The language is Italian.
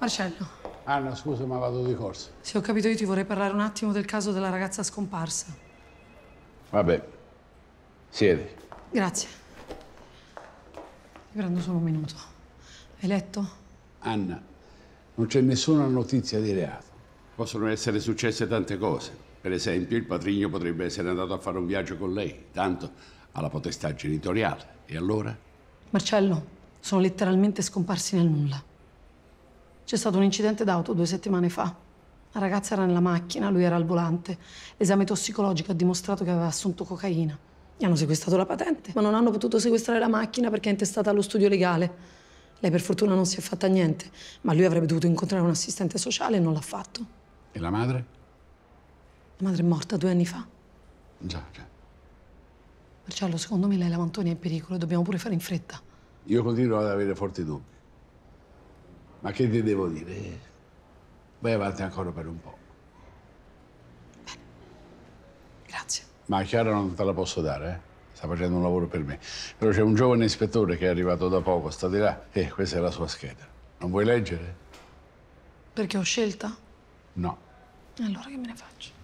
Marcello. Anna, ah, scusa, ma vado di corsa. Se ho capito io ti vorrei parlare un attimo del caso della ragazza scomparsa. Vabbè, siedi. Grazie. Ti prendo solo un minuto. Hai letto? Anna, non c'è nessuna notizia di reato. Possono essere successe tante cose. Per esempio, il patrigno potrebbe essere andato a fare un viaggio con lei, tanto la potestà genitoriale. E allora? Marcello, sono letteralmente scomparsi nel nulla. C'è stato un incidente d'auto due settimane fa. La ragazza era nella macchina, lui era al volante. L'esame tossicologico ha dimostrato che aveva assunto cocaina. Gli hanno sequestrato la patente, ma non hanno potuto sequestrare la macchina perché è intestata allo studio legale. Lei per fortuna non si è fatta niente, ma lui avrebbe dovuto incontrare un assistente sociale e non l'ha fatto. E la madre? La madre è morta due anni fa. Già, già. Cioè. Marcello, secondo me lei la Mantoni è in pericolo e dobbiamo pure fare in fretta. Io continuo ad avere forti dubbi. Ma che ti devo dire? Vai avanti ancora per un po'. Grazie. Ma Chiara non te la posso dare, eh? Sta facendo un lavoro per me. Però c'è un giovane ispettore che è arrivato da poco, sta di là. E eh, questa è la sua scheda. Non vuoi leggere? Perché ho scelta? No. Allora che me ne faccio?